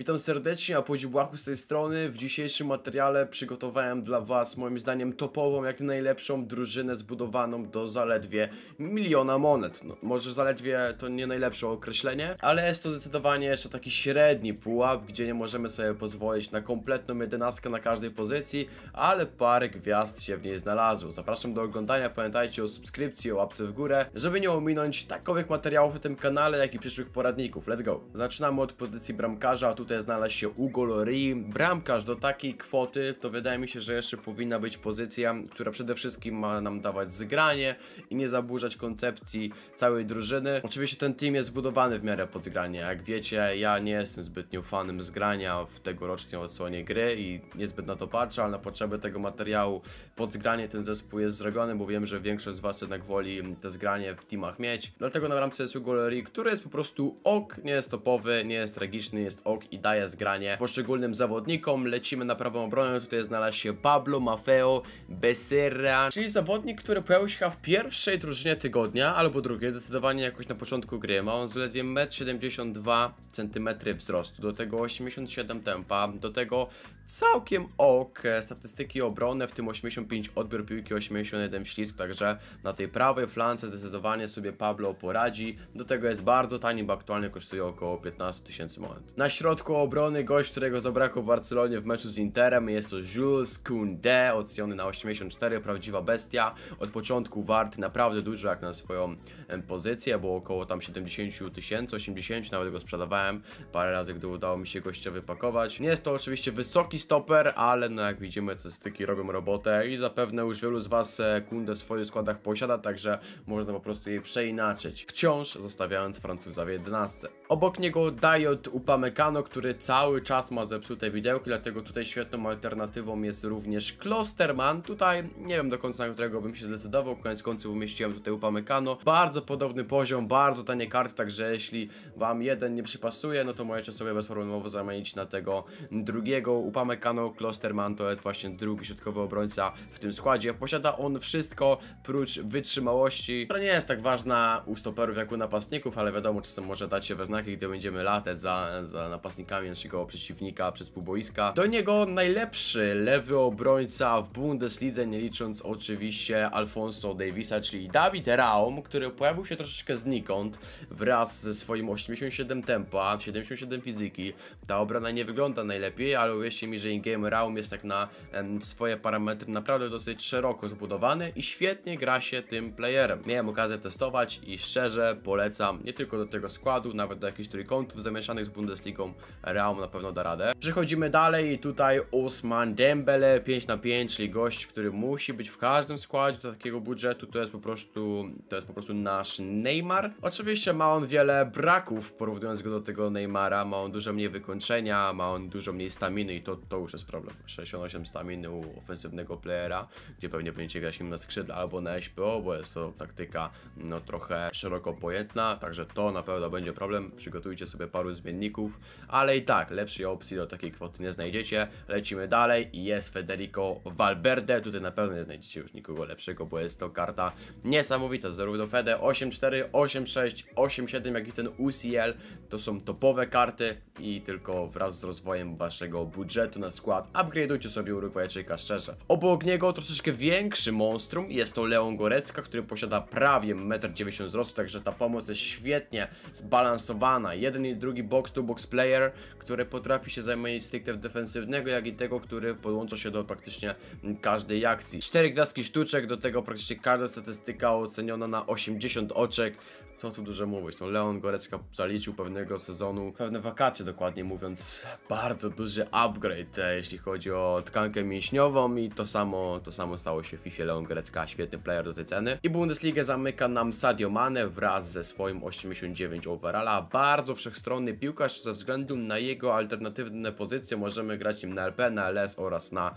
Witam serdecznie, a łachu z tej strony. W dzisiejszym materiale przygotowałem dla Was moim zdaniem topową, jak najlepszą drużynę zbudowaną do zaledwie miliona monet. No, może zaledwie to nie najlepsze określenie, ale jest to zdecydowanie jeszcze taki średni pułap, gdzie nie możemy sobie pozwolić na kompletną jedenastkę na każdej pozycji, ale parę gwiazd się w niej znalazło. Zapraszam do oglądania, pamiętajcie o subskrypcji, o łapce w górę, żeby nie ominąć takowych materiałów w tym kanale, jak i przyszłych poradników. Let's go! Zaczynamy od pozycji bramkarza, a tutaj tutaj znalazł się Ugo Lori. Bramkarz do takiej kwoty, to wydaje mi się, że jeszcze powinna być pozycja, która przede wszystkim ma nam dawać zgranie i nie zaburzać koncepcji całej drużyny. Oczywiście ten team jest zbudowany w miarę pod zgranie. Jak wiecie, ja nie jestem zbytnio fanem zgrania w tegorocznej odsłonie gry i niezbyt na to patrzę, ale na potrzeby tego materiału pod zgranie ten zespół jest zrobiony, bo wiem, że większość z Was jednak woli te zgranie w teamach mieć. Dlatego na ramce jest Ugo Lori, który jest po prostu ok, nie jest topowy, nie jest tragiczny, jest ok i daje zgranie poszczególnym zawodnikom. Lecimy na prawą obronę, tutaj znalazł się Pablo, Mafeo, Becerra, czyli zawodnik, który pojawił się w pierwszej drużynie tygodnia albo drugiej, zdecydowanie jakoś na początku gry. Ma on zaledwie 1,72 m wzrostu, do tego 87 tempa, do tego całkiem ok. Statystyki obronne, w tym 85 odbiór piłki, 81 ślizg, także na tej prawej flance zdecydowanie sobie Pablo poradzi. Do tego jest bardzo tani, bo aktualnie kosztuje około 15 tysięcy monet. Na środku obrony gość, którego zabrakło w Barcelonie w meczu z Interem jest to Jules Koundé, oceniony na 84, prawdziwa bestia. Od początku wart naprawdę dużo jak na swoją pozycję, bo około tam 70 tysięcy, 80 nawet go sprzedawałem parę razy, gdy udało mi się gościa wypakować. Nie jest to oczywiście wysoki stoper, ale no jak widzimy styki robią robotę i zapewne już wielu z Was e, Kundę w swoich składach posiada, także można po prostu jej przeinaczyć, wciąż zostawiając Francuza w 11. Obok niego Diod Upamecano, który cały czas ma zepsute widełki, dlatego tutaj świetną alternatywą jest również Klosterman. Tutaj nie wiem do końca, na którego bym się zdecydował, koniec końców umieściłem tutaj Upamecano. Bardzo podobny poziom, bardzo tanie karty, także jeśli Wam jeden nie przypasuje, no to możecie sobie bezproblemowo zamienić na tego drugiego Upamecano Upamecano Klosterman to jest właśnie drugi środkowy obrońca w tym składzie. Posiada on wszystko prócz wytrzymałości, która nie jest tak ważna u stoperów jak u napastników, ale wiadomo, czasem może dać się we znaki, gdy będziemy latać za, za napastnikami naszego przeciwnika przez półboiska. Do niego najlepszy lewy obrońca w Bundeslidze, nie licząc oczywiście Alfonso Davisa, czyli Dawid Raum, który pojawił się troszeczkę znikąd wraz ze swoim 87 tempa, 77 fizyki. Ta obrona nie wygląda najlepiej, ale jeśli mi, że game Realm jest tak na swoje parametry naprawdę dosyć szeroko zbudowany i świetnie gra się tym playerem. Miałem okazję testować i szczerze polecam nie tylko do tego składu, nawet do jakichś trójkątów zamieszanych z Bundesligą Realm na pewno da radę. Przechodzimy dalej i tutaj Osman Dembele 5 na 5, czyli gość, który musi być w każdym składzie do takiego budżetu, to jest po prostu, to jest po prostu nasz Neymar. Oczywiście ma on wiele braków porównując go do tego Neymara, ma on dużo mniej wykończenia, ma on dużo mniej staminy i to to już jest problem. 68 staminy u ofensywnego playera, gdzie pewnie będziecie grać im na skrzydle albo na SPO, bo jest to taktyka no trochę szeroko pojętna, także to na pewno będzie problem. Przygotujcie sobie paru zmienników, ale i tak lepszej opcji do takiej kwoty nie znajdziecie. Lecimy dalej i jest Federico Valverde. Tutaj na pewno nie znajdziecie już nikogo lepszego, bo jest to karta niesamowita. Zarówno Fede 8-4, 8-6, 8-7, jak i ten UCL to są topowe karty i tylko wraz z rozwojem waszego budżetu na skład, upgrade'ujcie sobie Urugwajczyka, szczerze. Obok niego troszeczkę większy monstrum, jest to Leon Gorecka, który posiada prawie 1,90 m wzrostu, także ta pomoc jest świetnie zbalansowana. Jeden i drugi box-to-box player, który potrafi się zajmować stricte defensywnego, jak i tego, który podłącza się do praktycznie każdej akcji. Cztery gwiazdki sztuczek, do tego praktycznie każda statystyka oceniona na 80 oczek. Co tu dużo mówić, to no Leon Gorecka zaliczył pewnego sezonu, pewne wakacje dokładnie mówiąc, bardzo duży upgrade te, jeśli chodzi o tkankę mięśniową i to samo, to samo stało się w FIFA Leon Grecka, świetny player do tej ceny. I Bundesliga zamyka nam Sadio Mane wraz ze swoim 89 overalla, bardzo wszechstronny piłkarz ze względu na jego alternatywne pozycje, możemy grać nim na LP, na LS oraz na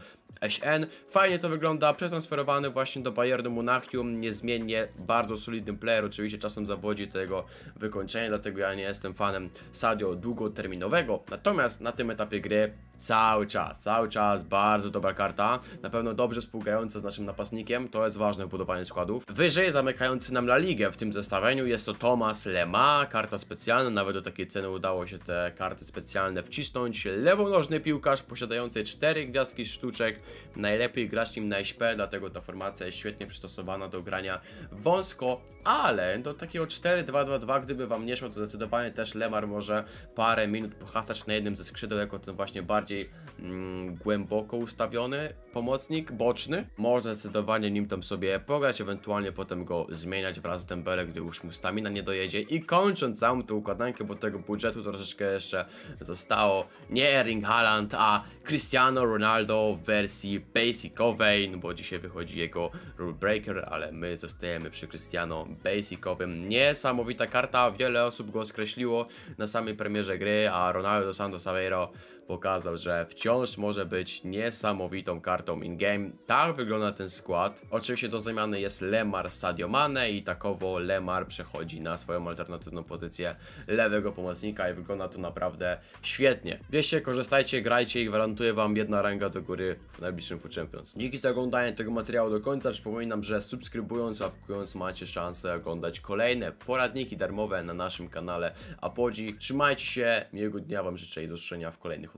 SN. Fajnie to wygląda, przetransferowany właśnie do Bayernu Monachium, niezmiennie bardzo solidny player, oczywiście czasem zawodzi tego wykończenie, dlatego ja nie jestem fanem Sadio długoterminowego, natomiast na tym etapie gry Cały czas, cały czas, bardzo dobra karta. Na pewno dobrze współgrająca z naszym napastnikiem, to jest ważne w budowaniu składów. Wyżej zamykający nam La Ligę w tym zestawieniu jest to Thomas Lema, karta specjalna, nawet do takiej ceny udało się te karty specjalne wcisnąć. Lewonożny piłkarz posiadający 4 gwiazdki sztuczek, najlepiej grać nim na SP, dlatego ta formacja jest świetnie przystosowana do grania wąsko, ale do takiego 4-2-2-2, gdyby wam nie szło, to zdecydowanie też Lemar może parę minut pochastać na jednym ze skrzydeł, jako ten właśnie bardziej bardziej mm, głęboko ustawiony pomocnik boczny. Można zdecydowanie nim tam sobie pograć, ewentualnie potem go zmieniać wraz z Dembele, gdy już mu stamina nie dojedzie. I kończąc całą tą układankę, bo tego budżetu troszeczkę jeszcze zostało nie Erling Haaland, a Cristiano Ronaldo w wersji basicowej, no bo dzisiaj wychodzi jego rule breaker, ale my zostajemy przy Cristiano basicowym. Niesamowita karta, wiele osób go skreśliło na samej premierze gry, a Ronaldo Santos Aveiro pokazał, że wciąż może być niesamowitą kartą in-game. Tak wygląda ten skład. Oczywiście do zamiany jest Lemar Sadio Mane i takowo Lemar przechodzi na swoją alternatywną pozycję lewego pomocnika i wygląda to naprawdę świetnie. Wieście, korzystajcie, grajcie i gwarantuję Wam jedna ranga do góry w najbliższym Food Champions. Dzięki za oglądanie tego materiału do końca. Przypominam, że subskrybując, łapkując macie szansę oglądać kolejne poradniki darmowe na naszym kanale Apodzi. Trzymajcie się, miłego dnia Wam życzę i do zobaczenia w kolejnych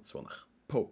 po.